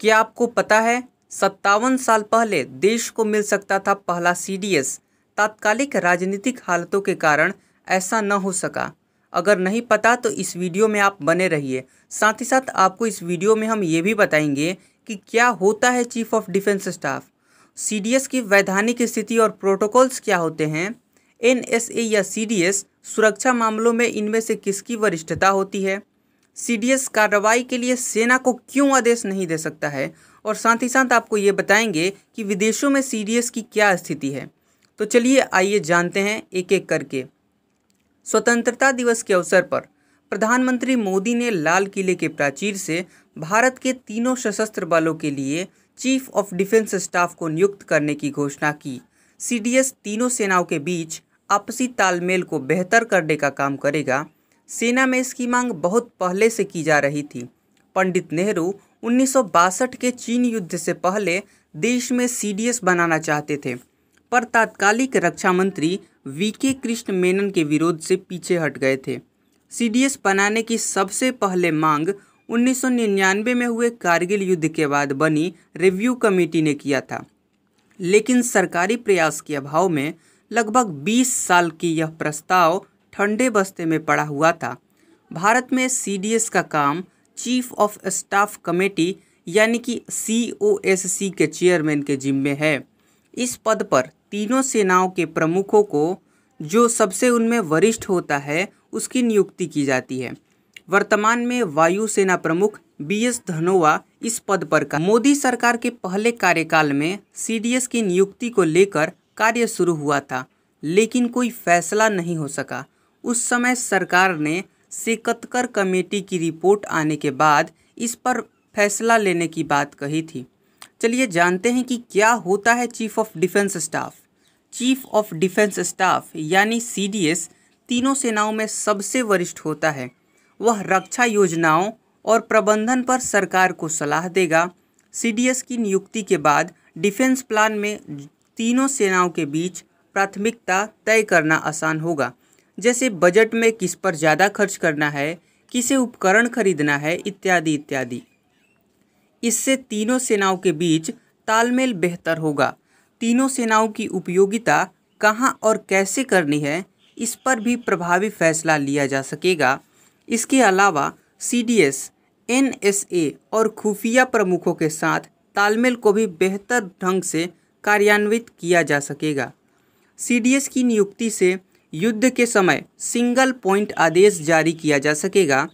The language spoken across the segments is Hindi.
क्या आपको पता है सत्तावन साल पहले देश को मिल सकता था पहला सीडीएस तात्कालिक राजनीतिक हालतों के कारण ऐसा न हो सका अगर नहीं पता तो इस वीडियो में आप बने रहिए साथ ही साथ आपको इस वीडियो में हम ये भी बताएंगे कि क्या होता है chief of defence staff CDS की वैधानिक स्थिति और प्रोटोकॉल्स क्या होते हैं एनएसए या सीडीएस सुरक्षा मामलों में इनमें से किसकी वरिष्ठता होती है सीडीएस कार्रवाई के लिए सेना को क्यों आदेश नहीं दे सकता है और साथ ही साथ आपको ये बताएंगे कि विदेशों में सीडीएस की क्या स्थिति है तो चलिए आइए जानते हैं एक एक करके स्वतंत्रता दिवस के अवसर पर प्रधानमंत्री मोदी ने लाल किले के प्राचीर से भारत के तीनों सशस्त्र बलों के लिए चीफ ऑफ डिफेंस स्टाफ को नियुक्त करने की घोषणा की सीडीएस तीनों सेनाओं के बीच आपसी तालमेल को बेहतर करने का काम करेगा सेना में इसकी मांग बहुत पहले से की जा रही थी पंडित नेहरू उन्नीस के चीन युद्ध से पहले देश में सी बनाना चाहते थे पर तात्कालिक रक्षा मंत्री वी के कृष्ण मेनन के विरोध से पीछे हट गए थे सी बनाने की सबसे पहले मांग 1999 में हुए कारगिल युद्ध के बाद बनी रिव्यू कमेटी ने किया था लेकिन सरकारी प्रयास के अभाव में लगभग 20 साल की यह प्रस्ताव ठंडे बस्ते में पड़ा हुआ था भारत में सीडीएस का काम चीफ ऑफ स्टाफ कमेटी यानी कि सी के चेयरमैन के जिम्मे है इस पद पर तीनों सेनाओं के प्रमुखों को जो सबसे उनमें वरिष्ठ होता है उसकी नियुक्ति की जाती है वर्तमान में वायुसेना प्रमुख बी एस धनोआ इस पद पर का मोदी सरकार के पहले कार्यकाल में सीडीएस की नियुक्ति को लेकर कार्य शुरू हुआ था लेकिन कोई फैसला नहीं हो सका उस समय सरकार ने सिकतकर कमेटी की रिपोर्ट आने के बाद इस पर फैसला लेने की बात कही थी चलिए जानते हैं कि क्या होता है chief of defence staff chief of defence staff यानी सी तीनों सेनाओं में सबसे वरिष्ठ होता है वह रक्षा योजनाओं और प्रबंधन पर सरकार को सलाह देगा सी की नियुक्ति के बाद डिफेंस प्लान में तीनों सेनाओं के बीच प्राथमिकता तय करना आसान होगा जैसे बजट में किस पर ज़्यादा खर्च करना है किसे उपकरण खरीदना है इत्यादि इत्यादि इससे तीनों सेनाओं के बीच तालमेल बेहतर होगा तीनों सेनाओं की उपयोगिता कहाँ और कैसे करनी है इस पर भी प्रभावी फैसला लिया जा सकेगा इसके अलावा C D S N S A और खुफिया प्रमुखों के साथ तालमेल को भी बेहतर ढंग से कार्यान्वित किया जा सकेगा सी डी एस की नियुक्ति से युद्ध के समय सिंगल पॉइंट आदेश जारी किया जा सकेगा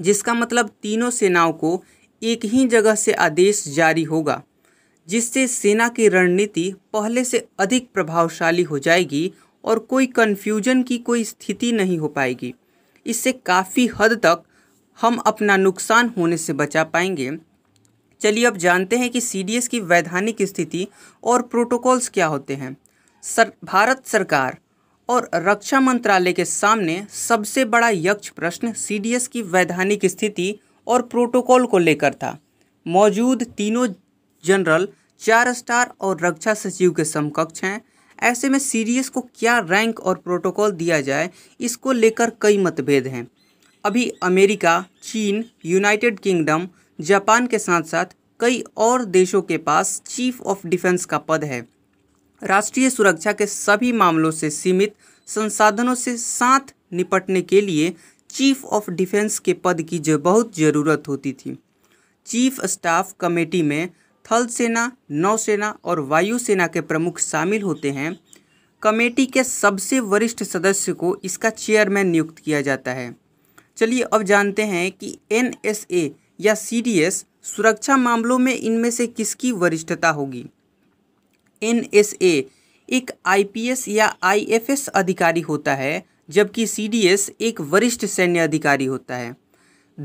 जिसका मतलब तीनों सेनाओं को एक ही जगह से आदेश जारी होगा जिससे सेना की रणनीति पहले से अधिक प्रभावशाली हो जाएगी और कोई कन्फ्यूजन की कोई स्थिति नहीं हो पाएगी इससे काफ़ी हद तक हम अपना नुकसान होने से बचा पाएंगे चलिए अब जानते हैं कि सी की वैधानिक स्थिति और प्रोटोकॉल्स क्या होते हैं सर भारत सरकार और रक्षा मंत्रालय के सामने सबसे बड़ा यक्ष प्रश्न सीडीएस की वैधानिक स्थिति और प्रोटोकॉल को लेकर था मौजूद तीनों जनरल चार स्टार और रक्षा सचिव के समकक्ष हैं ऐसे में सीडीएस को क्या रैंक और प्रोटोकॉल दिया जाए इसको लेकर कई मतभेद हैं अभी अमेरिका चीन यूनाइटेड किंगडम जापान के साथ साथ कई और देशों के पास चीफ ऑफ डिफेंस का पद है राष्ट्रीय सुरक्षा के सभी मामलों से सीमित संसाधनों से साथ निपटने के लिए चीफ ऑफ डिफेंस के पद की जो बहुत ज़रूरत होती थी चीफ स्टाफ कमेटी में थल सेना नौसेना और वायुसेना के प्रमुख शामिल होते हैं कमेटी के सबसे वरिष्ठ सदस्य को इसका चेयरमैन नियुक्त किया जाता है चलिए अब जानते हैं कि एन या सी सुरक्षा मामलों में इनमें से किसकी वरिष्ठता होगी एनएसए एक आईपीएस या आईएफएस अधिकारी होता है जबकि सीडीएस एक वरिष्ठ सैन्य अधिकारी होता है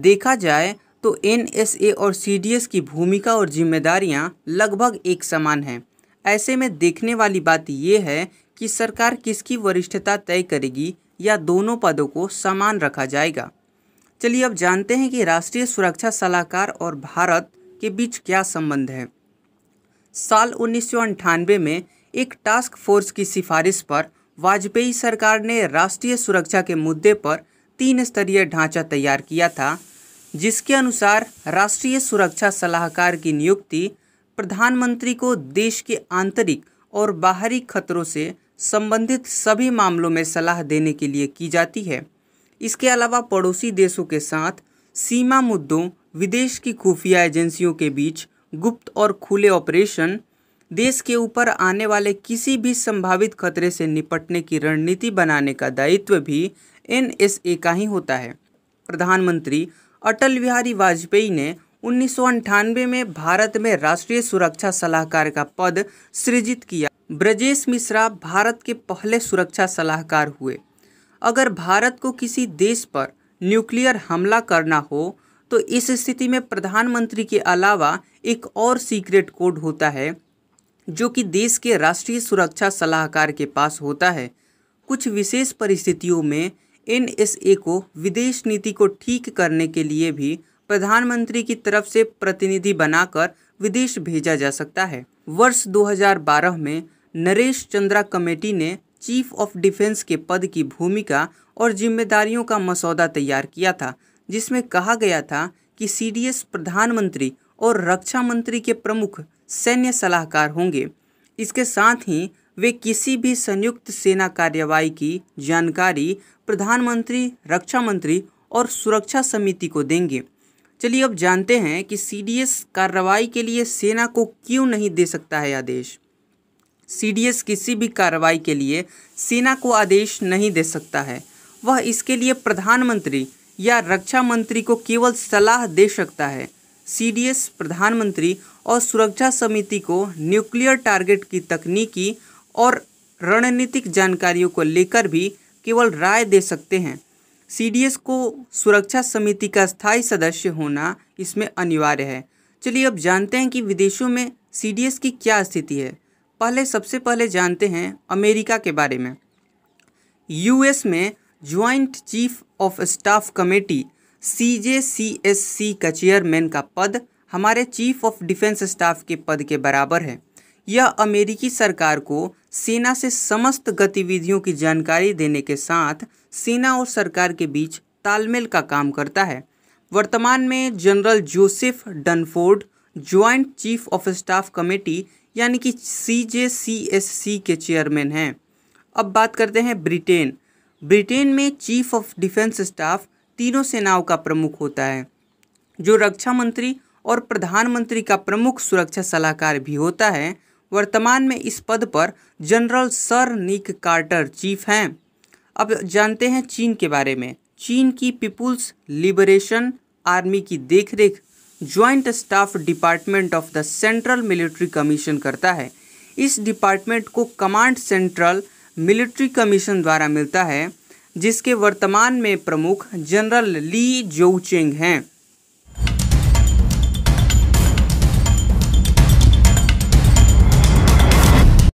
देखा जाए तो एनएसए और सीडीएस की भूमिका और जिम्मेदारियां लगभग एक समान हैं ऐसे में देखने वाली बात यह है कि सरकार किसकी वरिष्ठता तय करेगी या दोनों पदों को समान रखा जाएगा चलिए अब जानते हैं कि राष्ट्रीय सुरक्षा सलाहकार और भारत के बीच क्या संबंध है साल उन्नीस में एक टास्क फोर्स की सिफारिश पर वाजपेयी सरकार ने राष्ट्रीय सुरक्षा के मुद्दे पर तीन स्तरीय ढांचा तैयार किया था जिसके अनुसार राष्ट्रीय सुरक्षा सलाहकार की नियुक्ति प्रधानमंत्री को देश के आंतरिक और बाहरी खतरों से संबंधित सभी मामलों में सलाह देने के लिए की जाती है इसके अलावा पड़ोसी देशों के साथ सीमा मुद्दों विदेश की खुफिया एजेंसियों के बीच गुप्त और खुले ऑपरेशन देश के ऊपर आने वाले किसी भी संभावित खतरे से निपटने की रणनीति बनाने का दायित्व भी एन का ही होता है प्रधानमंत्री अटल बिहारी वाजपेयी ने उन्नीस में भारत में राष्ट्रीय सुरक्षा सलाहकार का पद सृजित किया ब्रजेश मिश्रा भारत के पहले सुरक्षा सलाहकार हुए अगर भारत को किसी देश पर न्यूक्लियर हमला करना हो तो इस स्थिति में प्रधानमंत्री के अलावा एक और सीक्रेट कोड होता है जो कि देश के राष्ट्रीय सुरक्षा सलाहकार के पास होता है कुछ विशेष परिस्थितियों में ए को विदेश नीति को ठीक करने के लिए भी प्रधानमंत्री की तरफ से प्रतिनिधि बनाकर विदेश भेजा जा सकता है वर्ष 2012 में नरेश चंद्रा कमेटी ने चीफ ऑफ डिफेंस के पद की भूमिका और जिम्मेदारियों का मसौदा तैयार किया था जिसमें कहा गया था कि सीडीएस प्रधानमंत्री और रक्षा मंत्री के प्रमुख सैन्य सलाहकार होंगे इसके साथ ही वे किसी भी संयुक्त सेना कार्यवाही की जानकारी प्रधानमंत्री रक्षा मंत्री और सुरक्षा समिति को देंगे चलिए अब जानते हैं कि सीडीएस कार्रवाई के लिए सेना को क्यों नहीं दे सकता है आदेश सीडीएस किसी भी कार्रवाई के लिए सेना को आदेश नहीं दे सकता है वह इसके लिए प्रधानमंत्री या रक्षा मंत्री को केवल सलाह दे सकता है सीडीएस प्रधानमंत्री और सुरक्षा समिति को न्यूक्लियर टारगेट की तकनीकी और रणनीतिक जानकारियों को लेकर भी केवल राय दे सकते हैं सीडीएस को सुरक्षा समिति का स्थायी सदस्य होना इसमें अनिवार्य है चलिए अब जानते हैं कि विदेशों में सीडीएस की क्या स्थिति है पहले सबसे पहले जानते हैं अमेरिका के बारे में यूएस में joint chief of staff committee C J C C S का चेयरमैन का पद हमारे चीफ ऑफ डिफेंस स्टाफ के पद के बराबर है यह अमेरिकी सरकार को सेना से समस्त गतिविधियों की जानकारी देने के साथ सेना और सरकार के बीच तालमेल का काम करता है वर्तमान में general Joseph Dunford joint chief of staff committee यानी कि सी सी जे एस सी के चेयरमैन हैं अब बात करते हैं ब्रिटेन ब्रिटेन में चीफ ऑफ डिफेंस स्टाफ तीनों सेनाओं का प्रमुख होता है जो रक्षा मंत्री और प्रधानमंत्री का प्रमुख सुरक्षा सलाहकार भी होता है वर्तमान में इस पद पर general sir Nick Carter chief हैं अब जानते हैं चीन के बारे में चीन की पीपुल्स लिबरेशन आर्मी की देखरेख joint staff department of the central military commission करता है इस डिपार्टमेंट को कमांड सेंट्रल मिलिट्री कमीशन द्वारा मिलता है जिसके वर्तमान में प्रमुख जनरल ली जोचेंग हैं